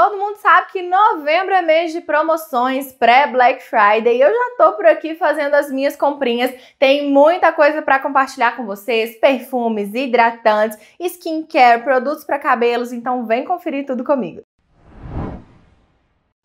Todo mundo sabe que novembro é mês de promoções pré-Black Friday. Eu já tô por aqui fazendo as minhas comprinhas. Tem muita coisa para compartilhar com vocês: perfumes, hidratantes, skincare, produtos para cabelos. Então vem conferir tudo comigo.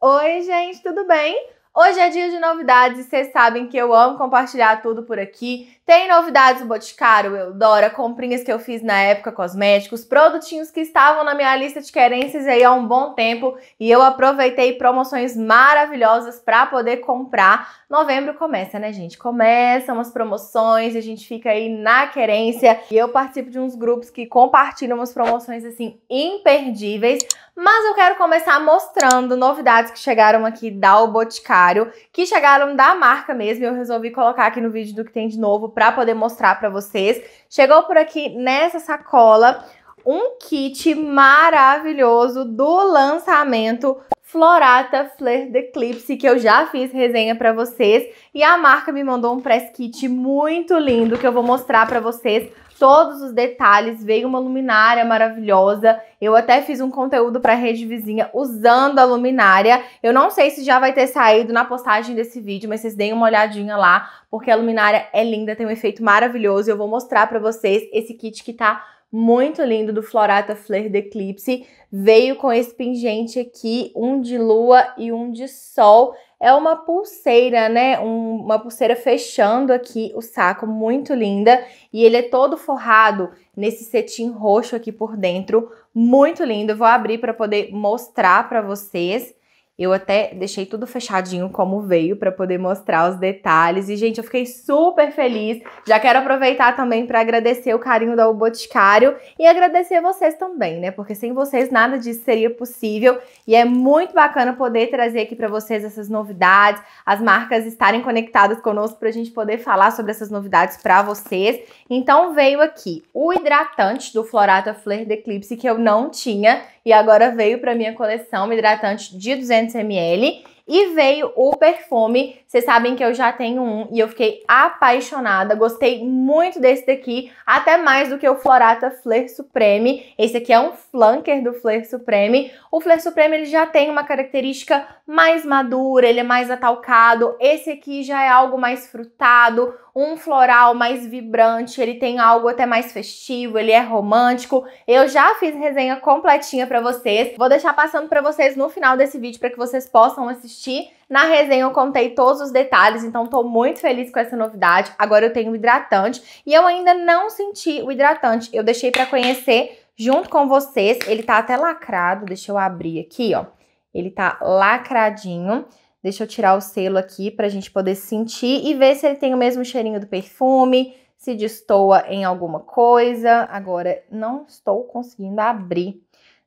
Oi, gente, tudo bem? Hoje é dia de novidades e vocês sabem que eu amo compartilhar tudo por aqui. Tem novidades do Boticário, Eudora, comprinhas que eu fiz na época, cosméticos, produtinhos que estavam na minha lista de querências aí há um bom tempo e eu aproveitei promoções maravilhosas para poder comprar. Novembro começa, né, gente? Começam as promoções, a gente fica aí na querência e eu participo de uns grupos que compartilham umas promoções assim imperdíveis. Mas eu quero começar mostrando novidades que chegaram aqui da O Boticário, que chegaram da marca mesmo. Eu resolvi colocar aqui no vídeo do que tem de novo para poder mostrar para vocês. Chegou por aqui nessa sacola um kit maravilhoso do lançamento Florata Fleur de Eclipse, que eu já fiz resenha para vocês, e a marca me mandou um press kit muito lindo que eu vou mostrar para vocês todos os detalhes, veio uma luminária maravilhosa. Eu até fiz um conteúdo para a rede vizinha usando a luminária. Eu não sei se já vai ter saído na postagem desse vídeo, mas vocês deem uma olhadinha lá, porque a luminária é linda, tem um efeito maravilhoso. Eu vou mostrar para vocês esse kit que tá muito lindo do Florata Fleur de Eclipse. Veio com esse pingente aqui, um de lua e um de sol é uma pulseira, né? Um, uma pulseira fechando aqui o saco, muito linda. E ele é todo forrado nesse cetim roxo aqui por dentro, muito lindo. Eu vou abrir para poder mostrar para vocês. Eu até deixei tudo fechadinho como veio para poder mostrar os detalhes. E, gente, eu fiquei super feliz. Já quero aproveitar também para agradecer o carinho do Boticário e agradecer vocês também, né? Porque sem vocês nada disso seria possível. E é muito bacana poder trazer aqui para vocês essas novidades, as marcas estarem conectadas conosco para a gente poder falar sobre essas novidades para vocês. Então veio aqui o hidratante do Florata Fleur de Eclipse que eu não tinha e agora veio para minha coleção um hidratante de 200ml e veio o perfume, vocês sabem que eu já tenho um e eu fiquei apaixonada, gostei muito desse daqui, até mais do que o Florata Flair Supreme. Esse aqui é um flanker do Flair Supreme. O Flair Supreme ele já tem uma característica mais madura, ele é mais atalcado. Esse aqui já é algo mais frutado, um floral mais vibrante, ele tem algo até mais festivo, ele é romântico. Eu já fiz resenha completinha para vocês. Vou deixar passando para vocês no final desse vídeo para que vocês possam assistir assistir. Na resenha eu contei todos os detalhes, então tô muito feliz com essa novidade. Agora eu tenho o hidratante e eu ainda não senti o hidratante. Eu deixei para conhecer junto com vocês. Ele tá até lacrado, deixa eu abrir aqui, ó. Ele tá lacradinho. Deixa eu tirar o selo aqui pra gente poder sentir e ver se ele tem o mesmo cheirinho do perfume, se destoa em alguma coisa. Agora não estou conseguindo abrir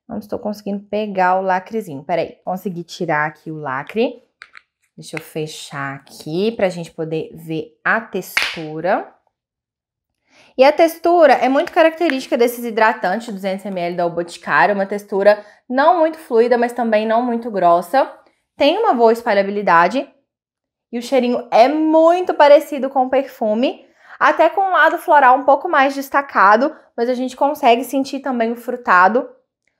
não estou conseguindo pegar o lacrezinho. Peraí, consegui tirar aqui o lacre. Deixa eu fechar aqui para a gente poder ver a textura. E a textura é muito característica desses hidratantes 200ml da Boticário. Uma textura não muito fluida, mas também não muito grossa. Tem uma boa espalhabilidade. E o cheirinho é muito parecido com o perfume até com um lado floral um pouco mais destacado, mas a gente consegue sentir também o frutado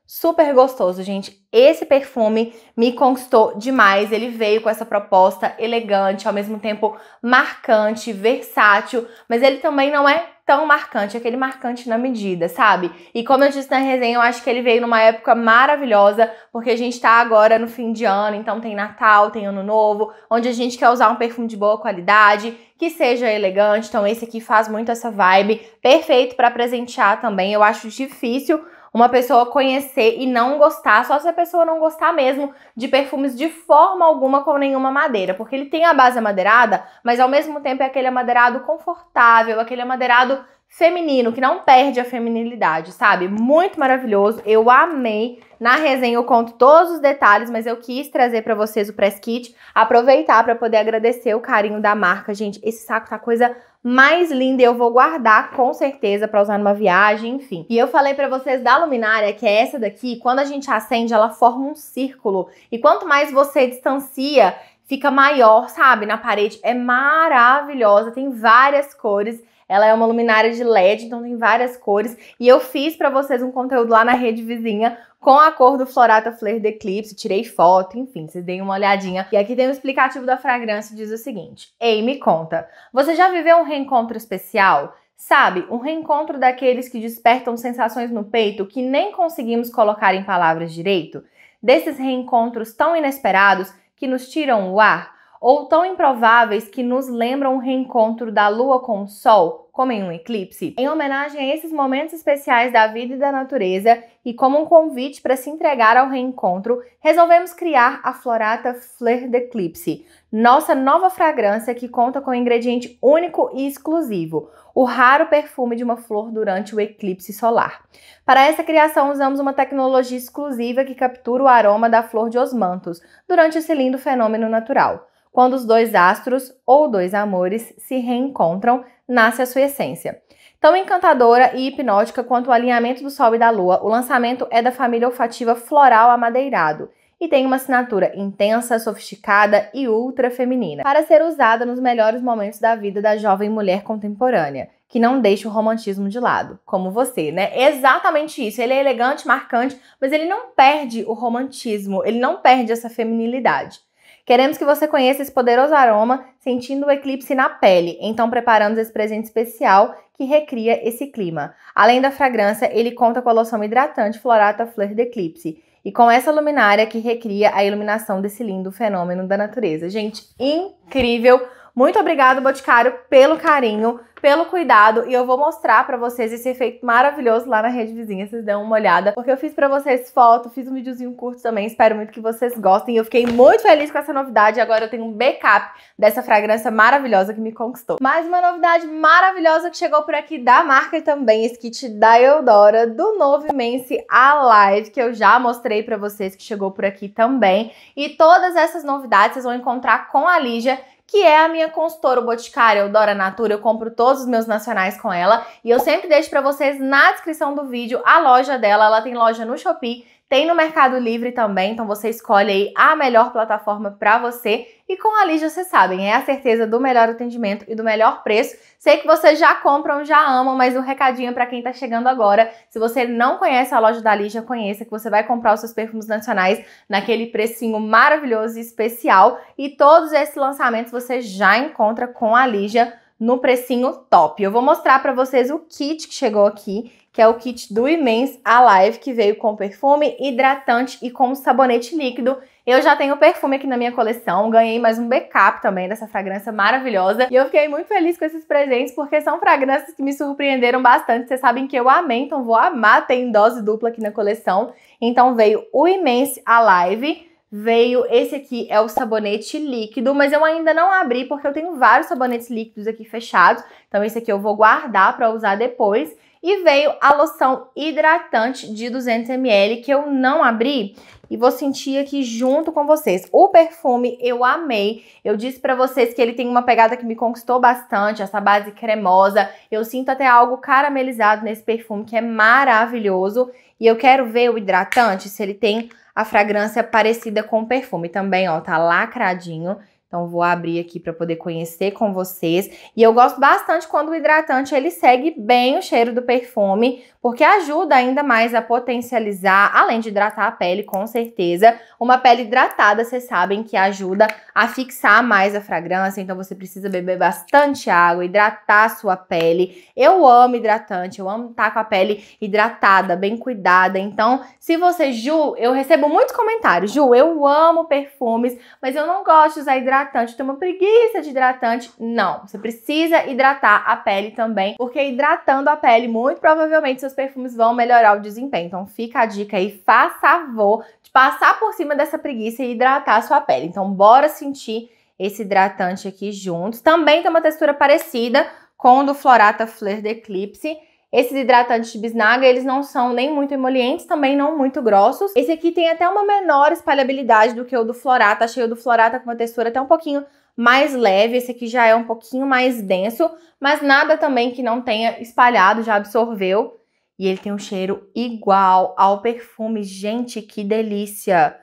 super gostoso, gente. Esse perfume me conquistou demais. Ele veio com essa proposta elegante, ao mesmo tempo marcante, versátil, mas ele também não é tão marcante, é aquele marcante na medida, sabe? E como eu disse na resenha, eu acho que ele veio numa época maravilhosa, porque a gente tá agora no fim de ano, então tem Natal, tem Ano Novo, onde a gente quer usar um perfume de boa qualidade, que seja elegante. Então esse aqui faz muito essa vibe, perfeito para presentear também. Eu acho difícil uma pessoa conhecer e não gostar, só se a pessoa não gostar mesmo de perfumes de forma alguma com nenhuma madeira, porque ele tem a base amadeirada, mas ao mesmo tempo é aquele amadeirado confortável, aquele amadeirado feminino, que não perde a feminilidade, sabe? Muito maravilhoso, eu amei. Na resenha eu conto todos os detalhes, mas eu quis trazer para vocês o press kit, aproveitar para poder agradecer o carinho da marca, gente. Esse saco tá coisa mais linda eu vou guardar com certeza para usar numa viagem, enfim. E eu falei para vocês da luminária, que é essa daqui, quando a gente acende, ela forma um círculo. E quanto mais você distancia, fica maior, sabe, na parede. É maravilhosa, tem várias cores. Ela é uma luminária de LED, então tem várias cores. E eu fiz para vocês um conteúdo lá na rede vizinha com a cor do Florata Flare de Eclipse, tirei foto, enfim, vocês deem uma olhadinha. E aqui tem o um explicativo da fragrância, diz o seguinte. Ei, me conta, você já viveu um reencontro especial? Sabe, um reencontro daqueles que despertam sensações no peito que nem conseguimos colocar em palavras direito? Desses reencontros tão inesperados que nos tiram o ar? ou tão improváveis que nos lembram o reencontro da Lua com o Sol, como em um eclipse, em homenagem a esses momentos especiais da vida e da natureza e como um convite para se entregar ao reencontro, resolvemos criar a Florata Fleur d'Eclipse, nossa nova fragrância que conta com um ingrediente único e exclusivo, o raro perfume de uma flor durante o eclipse solar. Para essa criação, usamos uma tecnologia exclusiva que captura o aroma da flor de osmantos durante esse lindo fenômeno natural. Quando os dois astros ou dois amores se reencontram, nasce a sua essência. Tão encantadora e hipnótica quanto o alinhamento do Sol e da Lua, o lançamento é da família olfativa floral amadeirado e tem uma assinatura intensa, sofisticada e ultra feminina, para ser usada nos melhores momentos da vida da jovem mulher contemporânea, que não deixa o romantismo de lado, como você, né? É exatamente isso. Ele é elegante, marcante, mas ele não perde o romantismo, ele não perde essa feminilidade. Queremos que você conheça esse poderoso aroma sentindo o eclipse na pele, então preparamos esse presente especial que recria esse clima. Além da fragrância, ele conta com a loção hidratante Florata Fleur de Eclipse e com essa luminária que recria a iluminação desse lindo fenômeno da natureza. Gente, incrível! Muito obrigado, Boticário, pelo carinho, pelo cuidado e eu vou mostrar para vocês esse efeito maravilhoso lá na rede vizinha, vocês dão uma olhada, porque eu fiz para vocês foto, fiz um videozinho curto também, espero muito que vocês gostem. Eu fiquei muito feliz com essa novidade agora eu tenho um backup dessa fragrância maravilhosa que me conquistou. Mais uma novidade maravilhosa que chegou por aqui da marca também, esse kit da Eudora do novo Mense Alive, que eu já mostrei para vocês que chegou por aqui também. E todas essas novidades vocês vão encontrar com a Lígia, que é a minha consultora boticário eu Dora Natura, eu compro todos os meus nacionais com ela e eu sempre deixo para vocês na descrição do vídeo a loja dela, ela tem loja no Shopee tem no Mercado Livre também, então você escolhe aí a melhor plataforma para você. E com a Liz, vocês sabem, é a certeza do melhor atendimento e do melhor preço. Sei que vocês já compram, já amam, mas um recadinho para quem está chegando agora. Se você não conhece a loja da Liz, já conheça que você vai comprar os seus perfumes nacionais naquele precinho maravilhoso e especial. E todos esses lançamentos você já encontra com a Lígia no precinho top. Eu vou mostrar para vocês o kit que chegou aqui, que é o kit do Imens Alive, que veio com perfume, hidratante e com sabonete líquido. Eu já tenho perfume aqui na minha coleção, ganhei mais um backup também dessa fragrância maravilhosa. E eu fiquei muito feliz com esses presentes, porque são fragrâncias que me surpreenderam bastante. Vocês sabem que eu amei, então vou amar Tem dose dupla aqui na coleção. Então veio o Imens Alive, veio esse aqui, é o sabonete líquido, mas eu ainda não abri porque eu tenho vários sabonetes líquidos aqui fechados, então esse aqui eu vou guardar para usar depois. E veio a loção hidratante de 200ml que eu não abri e vou sentir aqui junto com vocês. O perfume eu amei. Eu disse para vocês que ele tem uma pegada que me conquistou bastante, essa base cremosa. Eu sinto até algo caramelizado nesse perfume que é maravilhoso. E eu quero ver o hidratante, se ele tem a fragrância é parecida com perfume. Também, ó, tá lacradinho então vou abrir aqui para poder conhecer com vocês. E eu gosto bastante quando o hidratante ele segue bem o cheiro do perfume, porque ajuda ainda mais a potencializar, além de hidratar a pele, com certeza. Uma pele hidratada, vocês sabem que ajuda a fixar mais a fragrância, então você precisa beber bastante água, hidratar a sua pele. Eu amo hidratante, eu amo estar tá com a pele hidratada, bem cuidada. Então, se você, Ju, eu recebo muitos comentários, Ju, eu amo perfumes, mas eu não gosto de usar hidratante hidratante, tem uma preguiça de hidratante. Não, você precisa hidratar a pele também, porque hidratando a pele, muito provavelmente seus perfumes vão melhorar o desempenho. Então fica a dica aí, faça favor de passar por cima dessa preguiça e hidratar a sua pele. Então bora sentir esse hidratante aqui juntos. Também tem uma textura parecida com o do Florata Fleur de Eclipse. Esses hidratantes de bisnaga, eles não são nem muito emolientes, também não muito grossos. Esse aqui tem até uma menor espalhabilidade do que o do Florata. Achei o do Florata com uma textura até um pouquinho mais leve, esse aqui já é um pouquinho mais denso, mas nada também que não tenha espalhado, já absorveu. E ele tem um cheiro igual ao perfume. Gente, que delícia!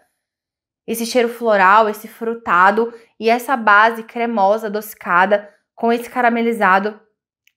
Esse cheiro floral, esse frutado e essa base cremosa, adocicada com esse caramelizado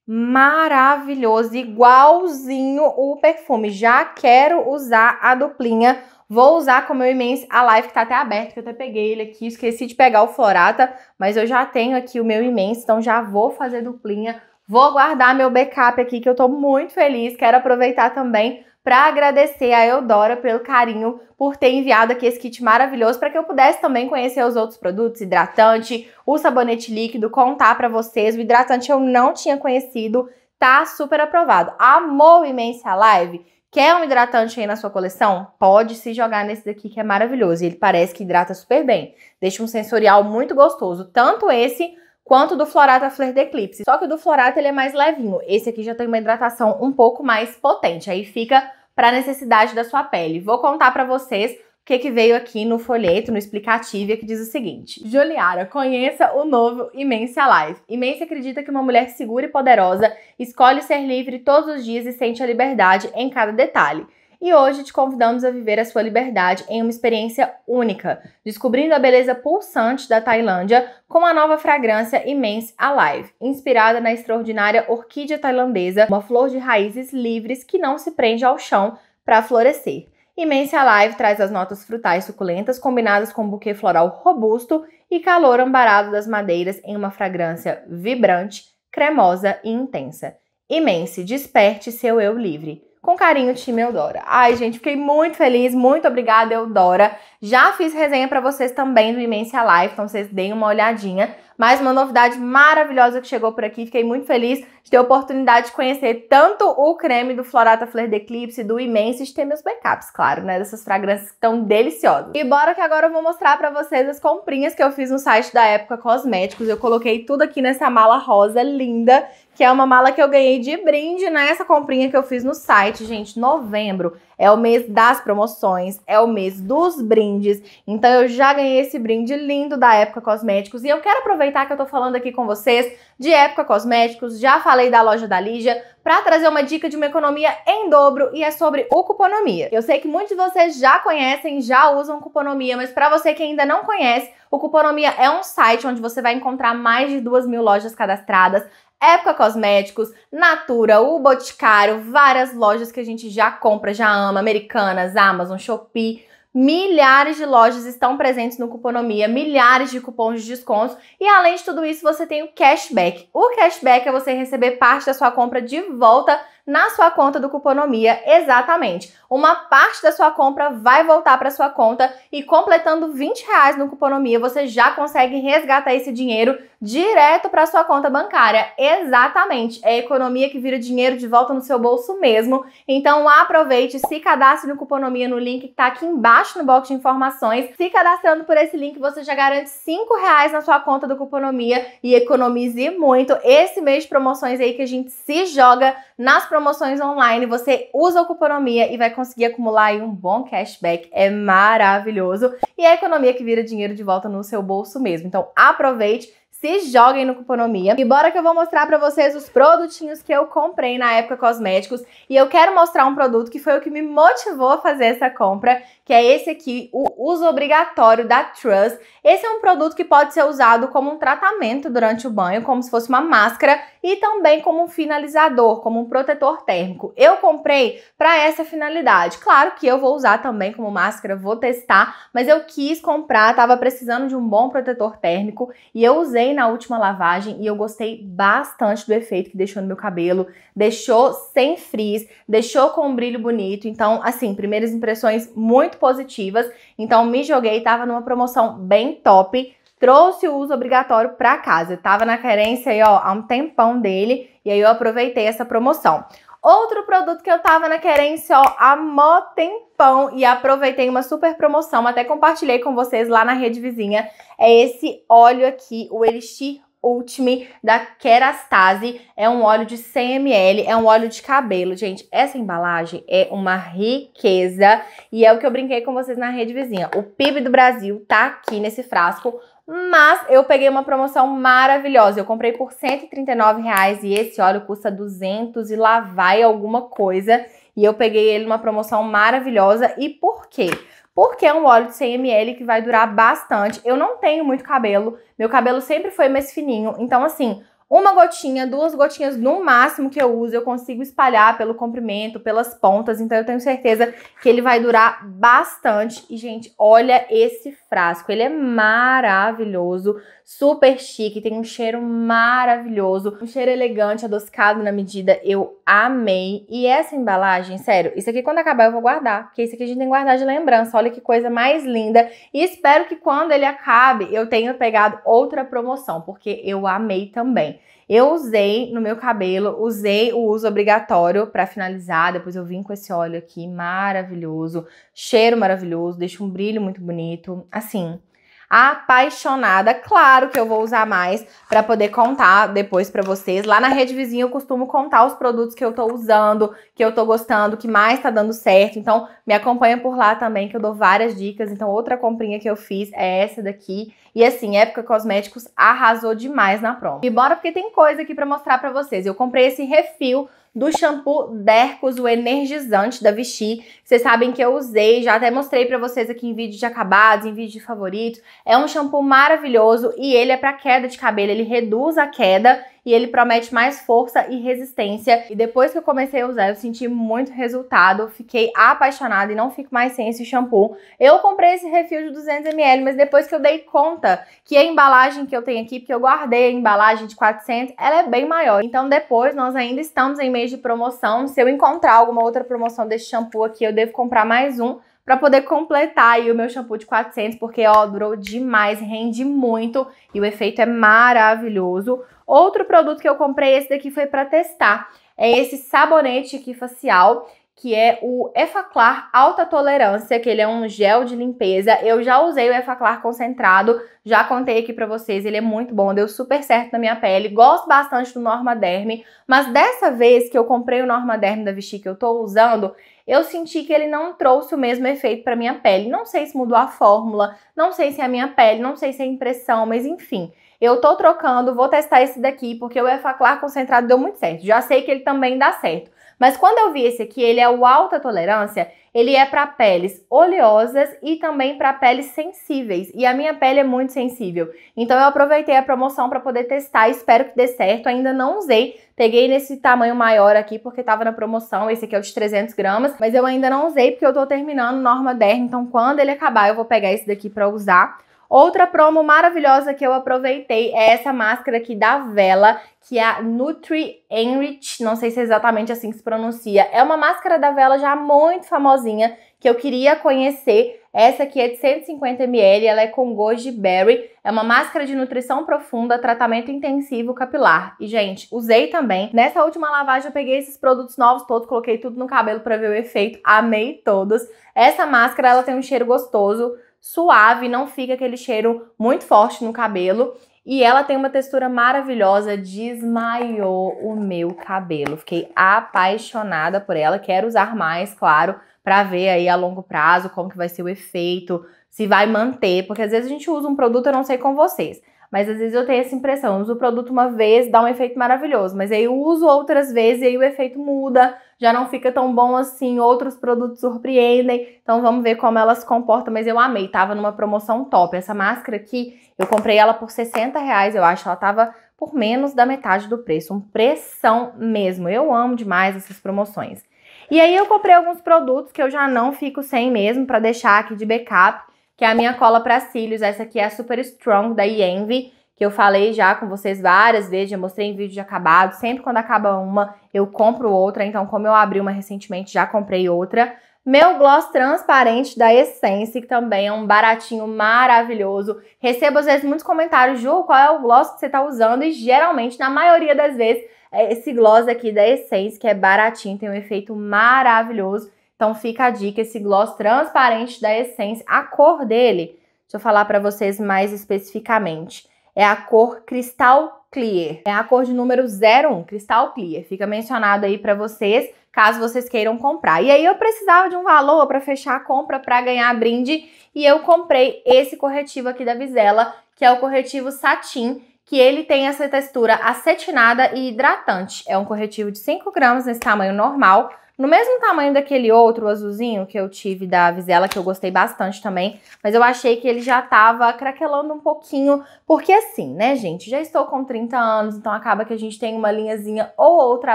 maravilhoso, igualzinho o perfume. Já quero usar a duplinha. Vou usar com o meu imenso a live que tá até aberta, que eu até peguei ele aqui, esqueci de pegar o Florata, mas eu já tenho aqui o meu imenso, então já vou fazer duplinha. Vou guardar meu backup aqui, que eu tô muito feliz. Quero aproveitar também para agradecer a Eudora pelo carinho por ter enviado aqui esse kit maravilhoso para que eu pudesse também conhecer os outros produtos, hidratante, o sabonete líquido, contar para vocês. O hidratante eu não tinha conhecido, tá super aprovado. Amou imensa live? Quer um hidratante aí na sua coleção? Pode se jogar nesse daqui que é maravilhoso. Ele parece que hidrata super bem. Deixa um sensorial muito gostoso, tanto esse quanto do Florata Fleur de Eclipse. Só que o do Florata ele é mais levinho. Esse aqui já tem uma hidratação um pouco mais potente. Aí fica para a necessidade da sua pele. Vou contar para vocês o que, que veio aqui no folheto, no explicativo, que diz o seguinte. Juliara, conheça o novo Imense Alive. Imense acredita que uma mulher segura e poderosa escolhe ser livre todos os dias e sente a liberdade em cada detalhe e hoje te convidamos a viver a sua liberdade em uma experiência única, descobrindo a beleza pulsante da Tailândia com a nova fragrância Immense Alive, inspirada na extraordinária orquídea tailandesa, uma flor de raízes livres que não se prende ao chão para florescer. Immense Alive traz as notas frutais suculentas combinadas com um buquê floral robusto e calor ambarado das madeiras em uma fragrância vibrante, cremosa e intensa. Imense, desperte seu eu livre. Com carinho, time Eudora. Ai, gente, fiquei muito feliz, muito obrigada, Eudora. Já fiz resenha para vocês também do Imensia Life, então vocês deem uma olhadinha. Mais uma novidade maravilhosa que chegou por aqui. Fiquei muito feliz de ter a oportunidade de conhecer tanto o creme do Florata Flare de Eclipse, do e de ter meus backups, claro, né? Dessas fragrâncias que tão deliciosas. E bora que agora eu vou mostrar pra vocês as comprinhas que eu fiz no site da Época Cosméticos. Eu coloquei tudo aqui nessa mala rosa linda, que é uma mala que eu ganhei de brinde nessa né? comprinha que eu fiz no site, gente. Novembro é o mês das promoções, é o mês dos brindes. Então eu já ganhei esse brinde lindo da Época Cosméticos e eu quero aproveitar que eu tô falando aqui com vocês de Época Cosméticos, já falei da loja da Lígia, para trazer uma dica de uma economia em dobro e é sobre o cuponomia. Eu sei que muitos de vocês já conhecem, já usam cuponomia, mas para você que ainda não conhece, o Cuponomia é um site onde você vai encontrar mais de duas mil lojas cadastradas, Época Cosméticos, Natura, o Boticário, várias lojas que a gente já compra, já ama, Americanas, Amazon, Shopee. Milhares de lojas estão presentes no Cuponomia, milhares de cupons de descontos e além de tudo isso você tem o cashback. O cashback é você receber parte da sua compra de volta na sua conta do Cuponomia, exatamente. Uma parte da sua compra vai voltar para sua conta e completando 20 reais no Cuponomia, você já consegue resgatar esse dinheiro direto para sua conta bancária. Exatamente, é economia que vira dinheiro de volta no seu bolso mesmo. Então aproveite, se cadastre no Cuponomia no link que está aqui embaixo no box de informações. Se cadastrando por esse link, você já garante 5 reais na sua conta do Cuponomia e economize muito. Esse mês de promoções aí que a gente se joga nas promoções promoções online, você usa o Cuponomia e vai conseguir acumular um bom cashback. É maravilhoso. E é a economia que vira dinheiro de volta no seu bolso mesmo. Então aproveite se joguem no Cuponomia. E bora que eu vou mostrar para vocês os produtinhos que eu comprei na época cosméticos. E eu quero mostrar um produto que foi o que me motivou a fazer essa compra, que é esse aqui, o uso obrigatório da Trust. Esse é um produto que pode ser usado como um tratamento durante o banho, como se fosse uma máscara e também como um finalizador, como um protetor térmico. Eu comprei para essa finalidade. Claro que eu vou usar também como máscara, vou testar, mas eu quis comprar, estava precisando de um bom protetor térmico e eu usei na última lavagem e eu gostei bastante do efeito que deixou no meu cabelo. Deixou sem frizz, deixou com um brilho bonito. Então, assim, primeiras impressões muito positivas. Então, me joguei, estava numa promoção bem top trouxe o uso obrigatório para casa. Eu tava na carência aí, ó, há um tempão dele, e aí eu aproveitei essa promoção. Outro produto que eu tava na querência, ó, há mó tempão e aproveitei uma super promoção, até compartilhei com vocês lá na rede vizinha, é esse óleo aqui, o Elixir Ultime da Kerastase. É um óleo de 100 ml, é um óleo de cabelo. Gente, essa embalagem é uma riqueza e é o que eu brinquei com vocês na rede vizinha. O PIB do Brasil tá aqui nesse frasco mas eu peguei uma promoção maravilhosa. Eu comprei por 139 reais e esse óleo custa 200 e lá vai alguma coisa. E eu peguei ele numa promoção maravilhosa. E por quê? porque é um óleo de 100ml que vai durar bastante. Eu não tenho muito cabelo, meu cabelo sempre foi mais fininho, então assim, uma gotinha, duas gotinhas no máximo que eu uso, eu consigo espalhar pelo comprimento, pelas pontas, então eu tenho certeza que ele vai durar bastante. E, gente, olha esse frasco, ele é maravilhoso, super chique, tem um cheiro maravilhoso, um cheiro elegante, adocicado na medida, eu amei. E essa embalagem, sério, isso aqui quando acabar eu vou guardar, porque isso aqui a gente tem que guardar de lembrança, olha que coisa mais linda. E espero que quando ele acabe eu tenha pegado outra promoção, porque eu amei também. Eu usei no meu cabelo, usei o uso obrigatório para finalizar, depois eu vim com esse óleo aqui maravilhoso, cheiro maravilhoso, deixa um brilho muito bonito. Assim, apaixonada. Claro que eu vou usar mais para poder contar depois para vocês. Lá na Rede Vizinha eu costumo contar os produtos que eu tô usando, que eu tô gostando, que mais tá dando certo. Então, me acompanha por lá também que eu dou várias dicas. Então, outra comprinha que eu fiz é essa daqui. E assim, Época Cosméticos arrasou demais na promo. E bora porque tem coisa aqui para mostrar para vocês. Eu comprei esse refil do shampoo Dercos, o energizante da Vichy. Vocês sabem que eu usei, já até mostrei pra vocês aqui em vídeo de acabados, em vídeo de favoritos. É um shampoo maravilhoso e ele é pra queda de cabelo, ele reduz a queda e ele promete mais força e resistência. E depois que eu comecei a usar, eu senti muito resultado, fiquei apaixonada e não fico mais sem esse shampoo. Eu comprei esse refil de 200ml, mas depois que eu dei conta que a embalagem que eu tenho aqui, porque eu guardei a embalagem de 400, ela é bem maior. Então depois nós ainda estamos em mês de promoção, se eu encontrar alguma outra promoção desse shampoo aqui, eu devo comprar mais um, para poder completar aí o meu shampoo de 400, porque ó, durou demais, rende muito e o efeito é maravilhoso. Outro produto que eu comprei, esse daqui foi para testar, é esse sabonete aqui facial que é o Efaclar Alta Tolerância, que ele é um gel de limpeza. Eu já usei o Efaclar concentrado, já contei aqui pra vocês, ele é muito bom, deu super certo na minha pele. Gosto bastante do Normaderm, mas dessa vez que eu comprei o Normaderm da Vichy que eu tô usando, eu senti que ele não trouxe o mesmo efeito para minha pele. Não sei se mudou a fórmula, não sei se é a minha pele, não sei se é a impressão, mas enfim. Eu tô trocando, vou testar esse daqui, porque o Efaclar concentrado deu muito certo. Já sei que ele também dá certo. Mas quando eu vi esse aqui, ele é o alta tolerância, ele é para peles oleosas e também para peles sensíveis. E a minha pele é muito sensível. Então eu aproveitei a promoção para poder testar, espero que dê certo. Ainda não usei, peguei nesse tamanho maior aqui porque estava na promoção. Esse aqui é o de 300 gramas, mas eu ainda não usei porque eu estou terminando Norma Derm. Então quando ele acabar eu vou pegar esse daqui para usar. Outra promo maravilhosa que eu aproveitei é essa máscara aqui da Vela, que é a Nutri Enrich, não sei se é exatamente assim que se pronuncia. É uma máscara da Vela já muito famosinha, que eu queria conhecer. Essa aqui é de 150ml, ela é com goji berry, é uma máscara de nutrição profunda, tratamento intensivo capilar. E, gente, usei também. Nessa última lavagem eu peguei esses produtos novos todos, coloquei tudo no cabelo pra ver o efeito, amei todos. Essa máscara, ela tem um cheiro gostoso, suave, não fica aquele cheiro muito forte no cabelo. E ela tem uma textura maravilhosa, desmaiou o meu cabelo. Fiquei apaixonada por ela, quero usar mais, claro, para ver aí a longo prazo como que vai ser o efeito, se vai manter, porque às vezes a gente usa um produto, eu não sei com vocês, mas às vezes eu tenho essa impressão, eu uso o produto uma vez, dá um efeito maravilhoso, mas aí eu uso outras vezes e aí o efeito muda, já não fica tão bom assim, outros produtos surpreendem. Então vamos ver como ela se comporta, mas eu amei, tava numa promoção top. Essa máscara aqui, eu comprei ela por 60 reais, eu acho, ela tava por menos da metade do preço, um pressão mesmo. Eu amo demais essas promoções. E aí eu comprei alguns produtos que eu já não fico sem mesmo para deixar aqui de backup que é a minha cola para cílios. Essa aqui é a Super Strong da Envy, que eu falei já com vocês várias vezes, já mostrei em vídeo de acabado. Sempre quando acaba uma, eu compro outra. Então, como eu abri uma recentemente, já comprei outra. Meu gloss transparente da Essence, que também é um baratinho maravilhoso. Recebo, às vezes, muitos comentários, Ju, qual é o gloss que você tá usando? E, geralmente, na maioria das vezes, é esse gloss aqui da Essence, que é baratinho, tem um efeito maravilhoso. Então fica a dica, esse gloss transparente da Essence, a cor dele, deixa eu falar para vocês mais especificamente, é a cor Crystal Clear, é a cor de número 01, Crystal Clear, fica mencionado aí para vocês, caso vocês queiram comprar. E aí eu precisava de um valor para fechar a compra, para ganhar brinde, e eu comprei esse corretivo aqui da Visela, que é o corretivo Satin, que ele tem essa textura acetinada e hidratante. É um corretivo de 5 gramas nesse tamanho normal, no mesmo tamanho daquele outro azulzinho que eu tive da Vizela que eu gostei bastante também, mas eu achei que ele já tava craquelando um pouquinho, porque assim, né, gente, já estou com 30 anos, então acaba que a gente tem uma linhazinha ou outra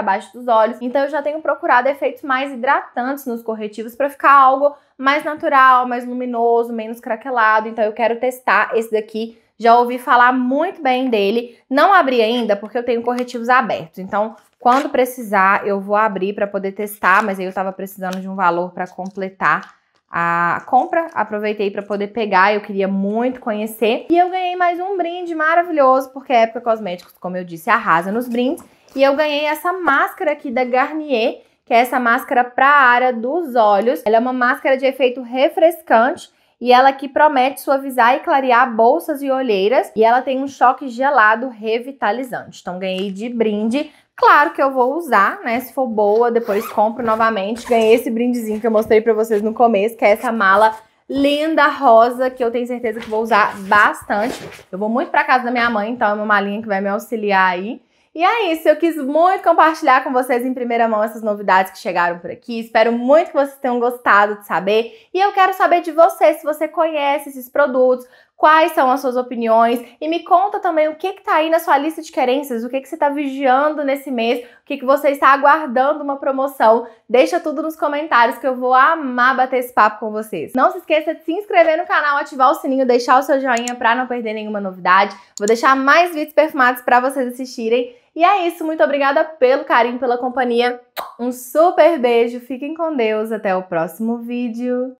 abaixo dos olhos, então eu já tenho procurado efeitos mais hidratantes nos corretivos para ficar algo mais natural, mais luminoso, menos craquelado, então eu quero testar esse daqui já ouvi falar muito bem dele. Não abri ainda porque eu tenho corretivos abertos. Então, quando precisar, eu vou abrir para poder testar, mas aí eu estava precisando de um valor para completar a compra. Aproveitei para poder pegar, eu queria muito conhecer. E eu ganhei mais um brinde maravilhoso, porque a Época Cosméticos, como eu disse, arrasa nos brindes. E eu ganhei essa máscara aqui da Garnier, que é essa máscara para a área dos olhos. Ela é uma máscara de efeito refrescante e ela que promete suavizar e clarear bolsas e olheiras e ela tem um choque gelado revitalizante. Então ganhei de brinde. Claro que eu vou usar, né? Se for boa, depois compro novamente. Ganhei esse brindezinho que eu mostrei para vocês no começo, que é essa mala linda rosa que eu tenho certeza que vou usar bastante. Eu vou muito para casa da minha mãe, então é uma malinha que vai me auxiliar aí. E é isso, eu quis muito compartilhar com vocês em primeira mão essas novidades que chegaram por aqui. Espero muito que vocês tenham gostado de saber. E eu quero saber de você se você conhece esses produtos, quais são as suas opiniões e me conta também o que está aí na sua lista de querências, o que, que você está vigiando nesse mês, o que, que você está aguardando uma promoção. Deixa tudo nos comentários que eu vou amar bater esse papo com vocês. Não se esqueça de se inscrever no canal, ativar o sininho, deixar o seu joinha para não perder nenhuma novidade. Vou deixar mais vídeos perfumados para vocês assistirem. E é isso, muito obrigada pelo carinho, pela companhia. Um super beijo, fiquem com Deus, até o próximo vídeo.